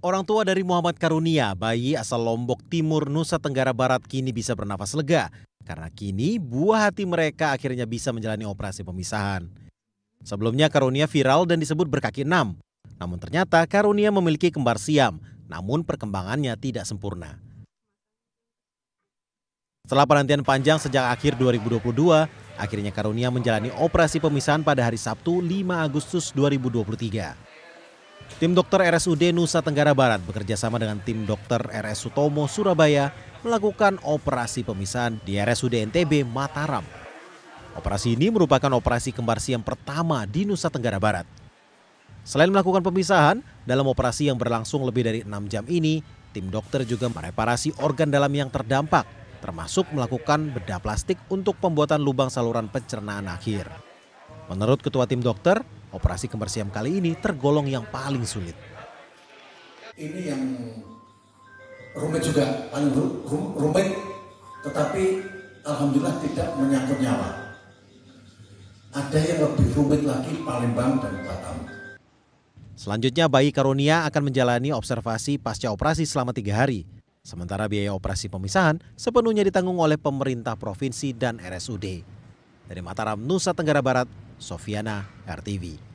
Orang tua dari Muhammad Karunia, bayi asal Lombok Timur, Nusa Tenggara Barat kini bisa bernafas lega. Karena kini buah hati mereka akhirnya bisa menjalani operasi pemisahan. Sebelumnya Karunia viral dan disebut berkaki enam. Namun ternyata Karunia memiliki kembar siam, namun perkembangannya tidak sempurna. Setelah penantian panjang sejak akhir 2022, akhirnya Karunia menjalani operasi pemisahan pada hari Sabtu 5 Agustus 2023. Tim dokter RSUD Nusa Tenggara Barat bekerjasama dengan tim dokter RS Sutomo Surabaya melakukan operasi pemisahan di RSUD NTB Mataram. Operasi ini merupakan operasi kembar siam pertama di Nusa Tenggara Barat. Selain melakukan pemisahan, dalam operasi yang berlangsung lebih dari enam jam ini, tim dokter juga mereparasi organ dalam yang terdampak, termasuk melakukan bedah plastik untuk pembuatan lubang saluran pencernaan akhir. Menurut Ketua Tim Dokter, Operasi kembar kali ini tergolong yang paling sulit. Ini yang rumit juga, paling rumit, tetapi alhamdulillah tidak menyangkut nyawa. Ada yang lebih rumit lagi Palembang dan Batam. Selanjutnya bayi karunia akan menjalani observasi pasca operasi selama tiga hari. Sementara biaya operasi pemisahan sepenuhnya ditanggung oleh pemerintah provinsi dan RSUD. Dari Mataram, Nusa Tenggara Barat, Sofiana RTV.